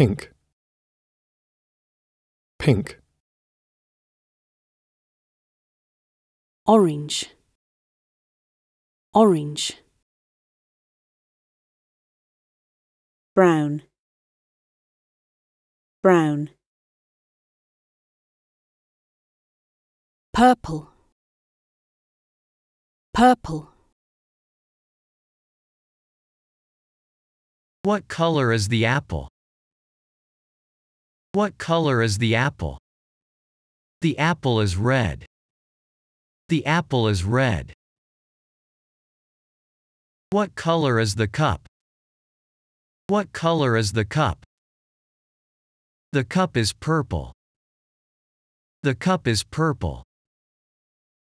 pink pink orange orange brown brown purple purple What color is the apple? What color is the apple? The apple is red. The apple is red. What color is the cup? What color is the cup? The cup is purple. The cup is purple.